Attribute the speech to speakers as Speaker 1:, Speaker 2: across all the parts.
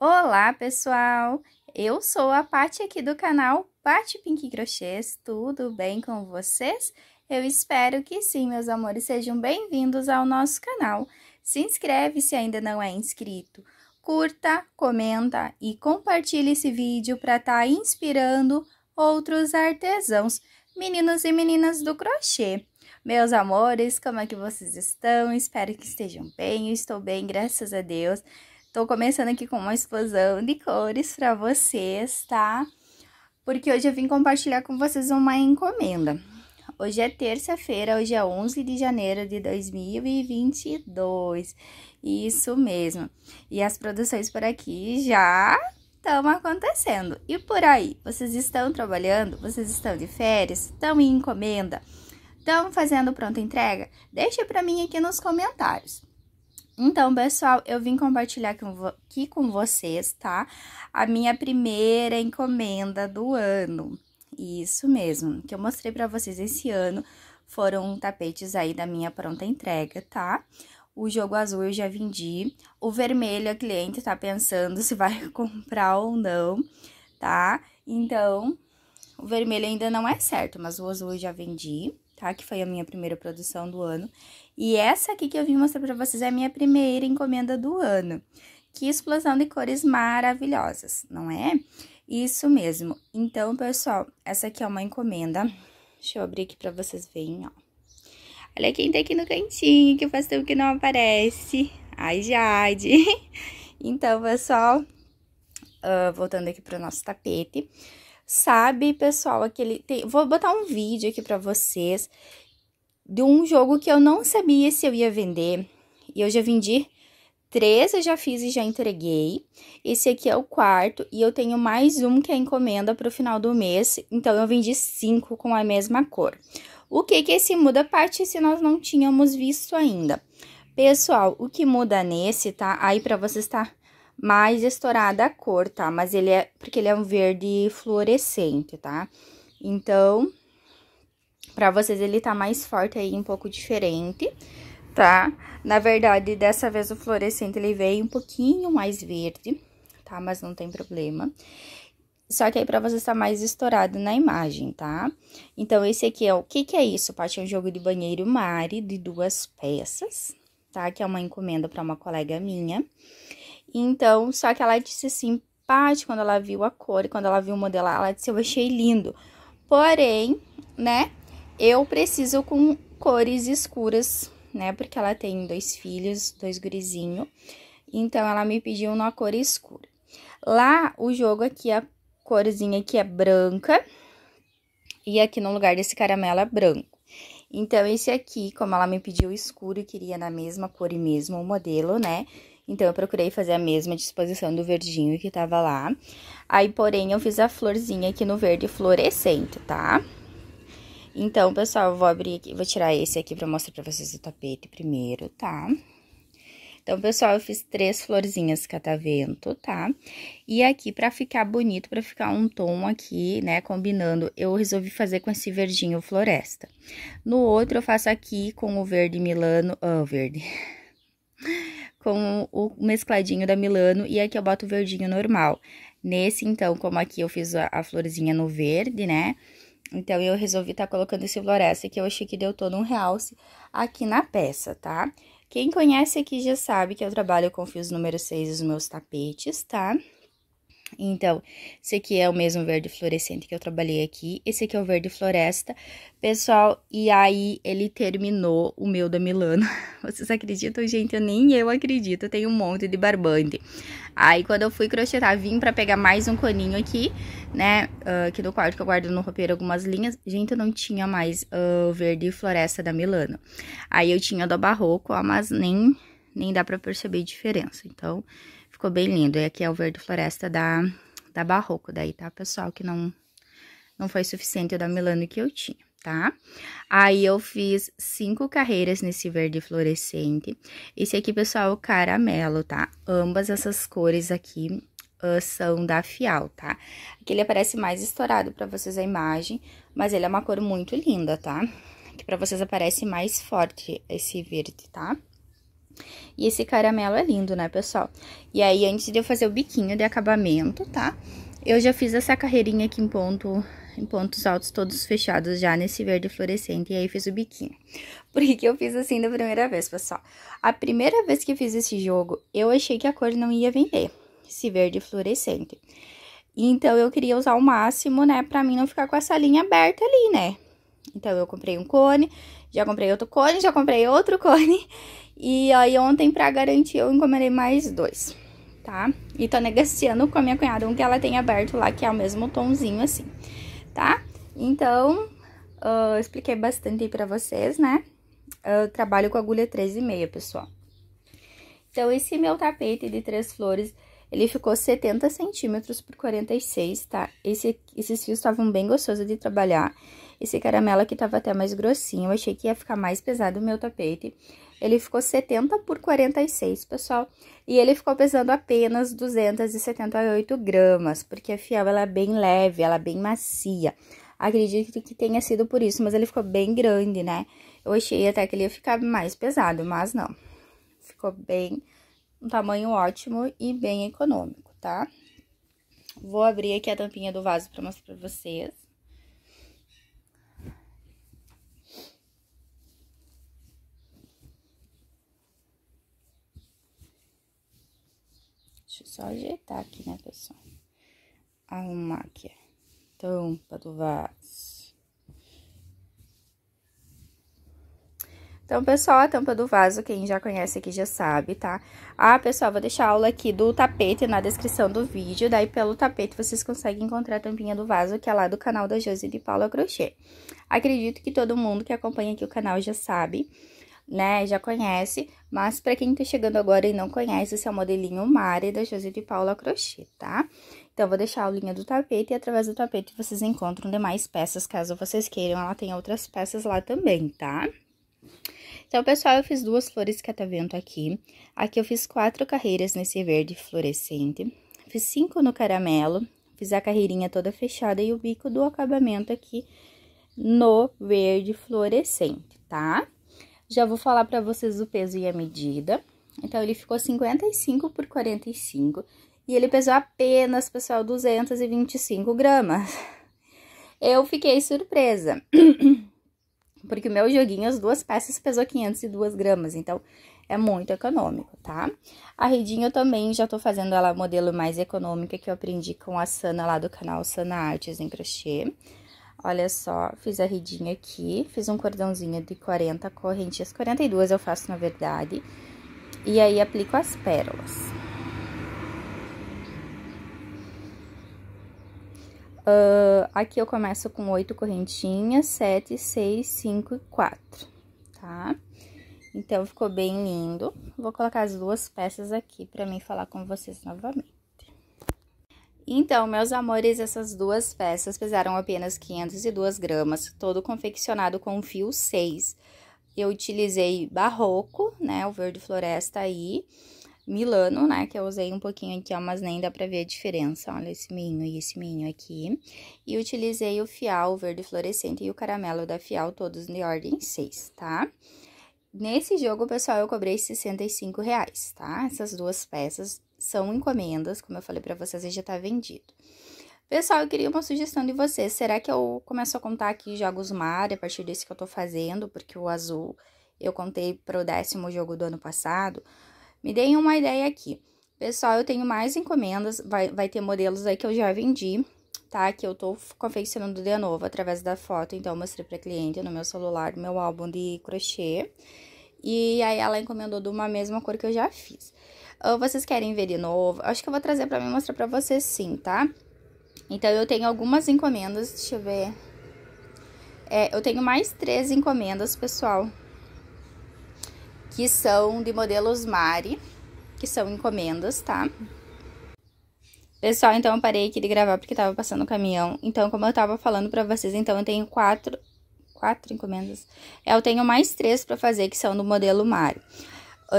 Speaker 1: Olá, pessoal! Eu sou a Paty aqui do canal Paty Pink Crochês. Tudo bem com vocês? Eu espero que sim, meus amores. Sejam bem-vindos ao nosso canal. Se inscreve se ainda não é inscrito. Curta, comenta e compartilhe esse vídeo para estar tá inspirando outros artesãos, meninos e meninas do crochê. Meus amores, como é que vocês estão? Espero que estejam bem. Eu estou bem, graças a Deus. Tô começando aqui com uma explosão de cores para vocês, tá? Porque hoje eu vim compartilhar com vocês uma encomenda. Hoje é terça-feira, hoje é 11 de janeiro de 2022. Isso mesmo. E as produções por aqui já estão acontecendo. E por aí, vocês estão trabalhando? Vocês estão de férias? Estão em encomenda? Estão fazendo pronta entrega? Deixa para mim aqui nos comentários. Então, pessoal, eu vim compartilhar aqui com vocês, tá? A minha primeira encomenda do ano. Isso mesmo, que eu mostrei para vocês esse ano foram tapetes aí da minha pronta entrega, tá? O jogo azul eu já vendi. O vermelho a cliente tá pensando se vai comprar ou não, tá? Então, o vermelho ainda não é certo, mas o azul eu já vendi, tá? Que foi a minha primeira produção do ano. E essa aqui que eu vim mostrar para vocês é a minha primeira encomenda do ano. Que explosão de cores maravilhosas, não é? Isso mesmo. Então, pessoal, essa aqui é uma encomenda. Deixa eu abrir aqui para vocês verem, ó. Olha quem tá aqui no cantinho, que faz tempo que não aparece. Ai, Jade. Então, pessoal, uh, voltando aqui pro nosso tapete. Sabe, pessoal, aquele... Tem, vou botar um vídeo aqui pra vocês de um jogo que eu não sabia se eu ia vender. E eu já vendi três, eu já fiz e já entreguei. Esse aqui é o quarto e eu tenho mais um que é encomenda para o final do mês. Então, eu vendi cinco com a mesma cor. O que que esse muda parte se nós não tínhamos visto ainda? Pessoal, o que muda nesse, tá? Aí para vocês tá mais estourada a cor, tá? Mas ele é porque ele é um verde fluorescente, tá? Então, Pra vocês ele tá mais forte aí, um pouco diferente, tá? Na verdade, dessa vez o fluorescente ele veio um pouquinho mais verde, tá? Mas não tem problema. Só que aí pra vocês tá mais estourado na imagem, tá? Então, esse aqui é o... que que é isso, Paty? É um jogo de banheiro Mari de duas peças, tá? Que é uma encomenda para uma colega minha. Então, só que ela disse assim, Paty, quando ela viu a cor e quando ela viu o modelo, ela disse, eu achei lindo. Porém, né, eu preciso com cores escuras, né? Porque ela tem dois filhos, dois gurizinhos. Então, ela me pediu uma cor escura. Lá, o jogo aqui, a corzinha aqui é branca. E aqui no lugar desse caramelo é branco. Então, esse aqui, como ela me pediu escuro e queria na mesma cor e mesmo o modelo, né? Então, eu procurei fazer a mesma disposição do verdinho que tava lá. Aí, porém, eu fiz a florzinha aqui no verde fluorescente, tá? Tá? Então, pessoal, eu vou abrir aqui, vou tirar esse aqui pra mostrar pra vocês o tapete primeiro, tá? Então, pessoal, eu fiz três florzinhas catavento, tá? E aqui, pra ficar bonito, pra ficar um tom aqui, né, combinando, eu resolvi fazer com esse verdinho floresta. No outro, eu faço aqui com o verde milano, ah, oh, verde... com o mescladinho da Milano e aqui eu boto o verdinho normal. Nesse, então, como aqui eu fiz a, a florzinha no verde, né? Então, eu resolvi estar tá colocando esse floresta, que eu achei que deu todo um realce aqui na peça, tá? Quem conhece aqui já sabe que eu trabalho com fios número 6 nos meus tapetes, tá? Então, esse aqui é o mesmo verde fluorescente que eu trabalhei aqui, esse aqui é o verde floresta, pessoal, e aí ele terminou o meu da Milano. Vocês acreditam, gente? Eu, nem eu acredito, eu tenho um monte de barbante. Aí, quando eu fui crochetar, vim pra pegar mais um coninho aqui, né, ah, aqui do quarto que eu guardo no roupeiro algumas linhas. Gente, eu não tinha mais ah, o uh, verde floresta da Milano. Aí, eu tinha do barroco, ó, mas nem, nem dá pra perceber diferença, então... Ficou bem lindo. E aqui é o verde floresta da, da Barroco, daí, tá, pessoal? Que não, não foi suficiente o da Milano que eu tinha, tá? Aí eu fiz cinco carreiras nesse verde fluorescente. Esse aqui, pessoal, é o caramelo, tá? Ambas essas cores aqui ah, são da Fial, tá? Aqui ele aparece mais estourado pra vocês a imagem, mas ele é uma cor muito linda, tá? Que pra vocês aparece mais forte esse verde, Tá? E esse caramelo é lindo, né, pessoal? E aí, antes de eu fazer o biquinho de acabamento, tá? Eu já fiz essa carreirinha aqui em ponto em pontos altos todos fechados já nesse verde fluorescente, e aí fiz o biquinho. Por que, que eu fiz assim da primeira vez, pessoal? A primeira vez que fiz esse jogo, eu achei que a cor não ia vender, esse verde fluorescente. Então, eu queria usar o máximo, né, pra mim não ficar com essa linha aberta ali, né? Então, eu comprei um cone, já comprei outro cone, já comprei outro cone, e aí ontem, pra garantir, eu encomendei mais dois, tá? E tô negociando com a minha cunhada um que ela tem aberto lá, que é o mesmo tonzinho assim, tá? Então, uh, expliquei bastante aí pra vocês, né? Ah, eu trabalho com agulha 13,5, pessoal. Então, esse meu tapete de três flores ele ficou 70 centímetros por 46, tá? Esse, esses fios estavam bem gostosos de trabalhar. Esse caramelo aqui tava até mais grossinho, eu achei que ia ficar mais pesado o meu tapete. Ele ficou 70 por 46, pessoal. E ele ficou pesando apenas 278 gramas, porque a fiel ela é bem leve, ela é bem macia. Acredito que tenha sido por isso, mas ele ficou bem grande, né? Eu achei até que ele ia ficar mais pesado, mas não. Ficou bem um tamanho ótimo e bem econômico, tá? Vou abrir aqui a tampinha do vaso para mostrar para vocês. Deixa eu só ajeitar aqui, né, pessoal? Arrumar aqui a tampa do vaso. Então, pessoal, a tampa do vaso, quem já conhece aqui já sabe, tá? Ah, pessoal, vou deixar a aula aqui do tapete na descrição do vídeo. Daí, pelo tapete, vocês conseguem encontrar a tampinha do vaso, que é lá do canal da Josi de Paula Crochê. Acredito que todo mundo que acompanha aqui o canal já sabe, né? Já conhece. Mas, pra quem tá chegando agora e não conhece, esse é o modelinho Mari da Josi de Paula Crochê, tá? Então, vou deixar a aulinha do tapete e através do tapete vocês encontram demais peças, caso vocês queiram. Ela tem outras peças lá também, tá? Tá? Então, pessoal, eu fiz duas flores catavento aqui. Aqui eu fiz quatro carreiras nesse verde fluorescente. Fiz cinco no caramelo. Fiz a carreirinha toda fechada e o bico do acabamento aqui no verde fluorescente, tá? Já vou falar pra vocês o peso e a medida. Então, ele ficou 55 por 45 e ele pesou apenas, pessoal, 225 gramas. Eu fiquei surpresa. Porque o meu joguinho, as duas peças pesou 502 gramas, então é muito econômico, tá? A redinha eu também já tô fazendo ela modelo mais econômica que eu aprendi com a Sana lá do canal Sana Artes em Crochê. Olha só, fiz a redinha aqui, fiz um cordãozinho de 40 correntinhas, 42 eu faço na verdade. E aí, aplico as pérolas. Uh, aqui eu começo com oito correntinhas, sete, seis, cinco e quatro, tá? Então, ficou bem lindo. Vou colocar as duas peças aqui pra mim falar com vocês novamente. Então, meus amores, essas duas peças pesaram apenas 502 gramas, todo confeccionado com fio 6. Eu utilizei barroco, né, o verde floresta aí, Milano, né? Que eu usei um pouquinho aqui, ó, mas nem dá pra ver a diferença. Olha esse minho e esse minho aqui. E utilizei o fial verde fluorescente e o caramelo da fial, todos de ordem 6, tá? Nesse jogo, pessoal, eu cobrei 65 reais, tá? Essas duas peças são encomendas, como eu falei pra vocês, já tá vendido. Pessoal, eu queria uma sugestão de vocês. Será que eu começo a contar aqui jogos mar a partir desse que eu tô fazendo? Porque o azul eu contei pro décimo jogo do ano passado. Me deem uma ideia aqui. Pessoal, eu tenho mais encomendas, vai, vai ter modelos aí que eu já vendi, tá? Que eu tô confeccionando de novo através da foto, então eu mostrei pra cliente no meu celular meu álbum de crochê. E aí ela encomendou de uma mesma cor que eu já fiz. Ah, vocês querem ver de novo? Acho que eu vou trazer pra mim mostrar pra vocês sim, tá? Então, eu tenho algumas encomendas, deixa eu ver. É, eu tenho mais três encomendas, pessoal, que são de modelos Mari, que são encomendas, tá? Pessoal, então eu parei aqui de gravar porque tava passando o caminhão. Então, como eu tava falando pra vocês, então eu tenho quatro... Quatro encomendas? É, eu tenho mais três pra fazer, que são do modelo Mari.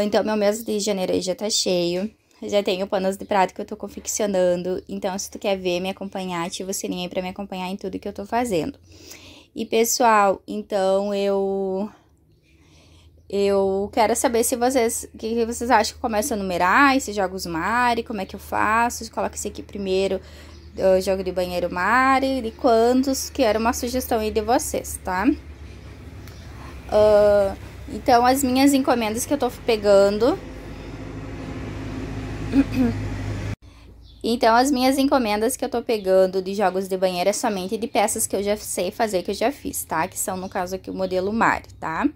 Speaker 1: Então, meu mês de janeiro aí já tá cheio. Já tenho panos de prato que eu tô confeccionando. Então, se tu quer ver, me acompanhar, ativa o sininho aí pra me acompanhar em tudo que eu tô fazendo. E, pessoal, então eu eu quero saber se vocês, que vocês acham que começa a numerar esses jogos Mari, como é que eu faço, Coloca esse aqui primeiro, jogo de banheiro Mari, de quantos, que era uma sugestão aí de vocês, tá? Uh, então, as minhas encomendas que eu tô pegando... Então, as minhas encomendas que eu tô pegando de jogos de banheiro é somente de peças que eu já sei fazer, que eu já fiz, tá? Que são, no caso aqui, o modelo Mari, tá? Tá?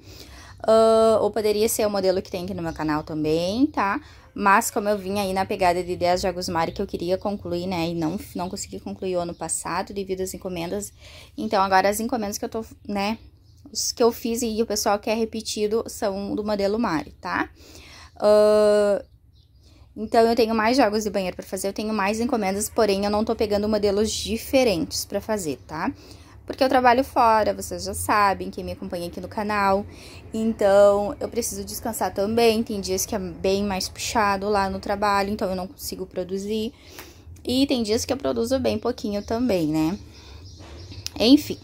Speaker 1: Uh, ou poderia ser o modelo que tem aqui no meu canal também, tá? Mas como eu vim aí na pegada de ideias de Agusmari que eu queria concluir, né? E não, não consegui concluir o ano passado devido às encomendas. Então, agora as encomendas que eu tô, né? Os que eu fiz e o pessoal quer é repetido são do modelo Mari, tá? Uh, então, eu tenho mais jogos de banheiro para fazer, eu tenho mais encomendas, porém, eu não tô pegando modelos diferentes para fazer, tá? Tá? porque eu trabalho fora, vocês já sabem, quem me acompanha aqui no canal. Então, eu preciso descansar também. Tem dias que é bem mais puxado lá no trabalho, então eu não consigo produzir. E tem dias que eu produzo bem pouquinho também, né? Enfim.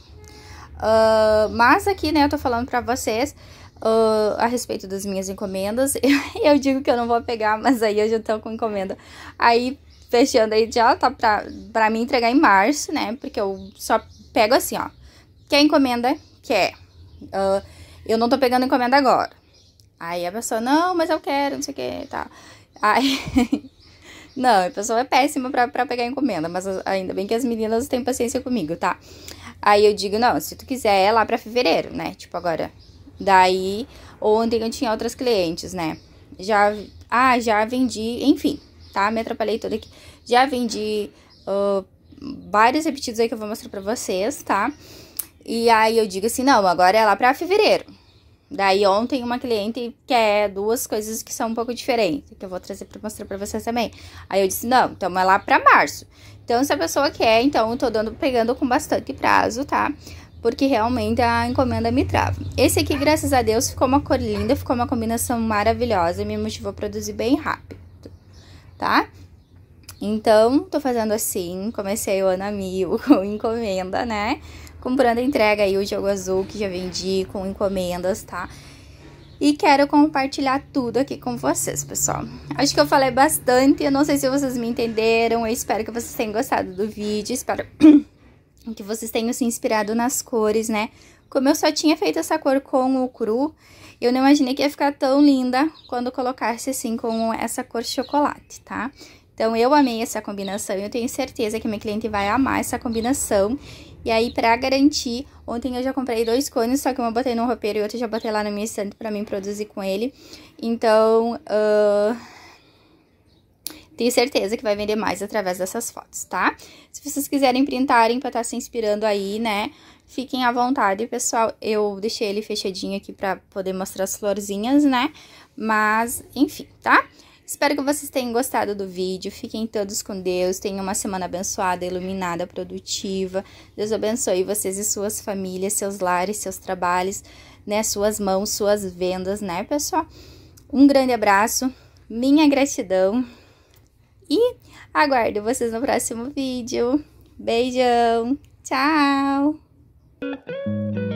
Speaker 1: Uh, mas aqui, né, eu tô falando pra vocês uh, a respeito das minhas encomendas. eu digo que eu não vou pegar, mas aí eu já tô com encomenda. Aí fechando aí já, tá pra, pra mim entregar em março, né? Porque eu só pego assim, ó. Quer encomenda? Quer. Uh, eu não tô pegando encomenda agora. Aí a pessoa, não, mas eu quero, não sei o que, tá. Aí. não, a pessoa é péssima pra, pra pegar encomenda, mas ainda bem que as meninas têm paciência comigo, tá? Aí eu digo, não, se tu quiser é lá pra fevereiro, né? Tipo, agora. Daí, ontem eu tinha outras clientes, né? Já. Ah, já vendi, enfim tá? Me atrapalhei toda aqui. Já vendi uh, ah, vários repetidos aí que eu vou mostrar pra vocês, tá? E aí eu digo assim, não, agora é lá pra fevereiro. Daí ontem uma cliente quer duas coisas que são um pouco diferentes, que eu vou trazer para mostrar para vocês também. Aí eu disse: "Não, então é lá para março". Então se a pessoa quer, então eu tô dando pegando com bastante prazo, tá? Porque realmente a encomenda me trava. Esse aqui, graças a Deus, ficou uma cor linda, ficou uma combinação maravilhosa e me motivou a produzir bem rápido tá? Então, tô fazendo assim, comecei o ano a mil com encomenda, né? Comprando entrega aí o jogo azul que já vendi com encomendas, tá? E quero compartilhar tudo aqui com vocês, pessoal. Acho que eu falei bastante, eu não sei se vocês me entenderam, eu espero que vocês tenham gostado do vídeo, espero que vocês tenham se inspirado nas cores, né? Como eu só tinha feito essa cor com o cru, eu não imaginei que ia ficar tão linda quando colocasse assim com essa cor chocolate, tá? Então, eu amei essa combinação e eu tenho certeza que minha cliente vai amar essa combinação. E aí, pra garantir, ontem eu já comprei dois cones, só que uma botei no roupeiro e outra já botei lá no meu estante pra mim produzir com ele. Então, uh, tenho certeza que vai vender mais através dessas fotos, tá? Se vocês quiserem printarem pra estar tá se inspirando aí, né? Fiquem à vontade, pessoal. Eu deixei ele fechadinho aqui pra poder mostrar as florzinhas, né? Mas, enfim, tá? Espero que vocês tenham gostado do vídeo. Fiquem todos com Deus. Tenham uma semana abençoada, iluminada, produtiva. Deus abençoe vocês e suas famílias, seus lares, seus trabalhos, né? Suas mãos, suas vendas, né, pessoal? Um grande abraço. Minha gratidão. E aguardo vocês no próximo vídeo. Beijão. Tchau. Música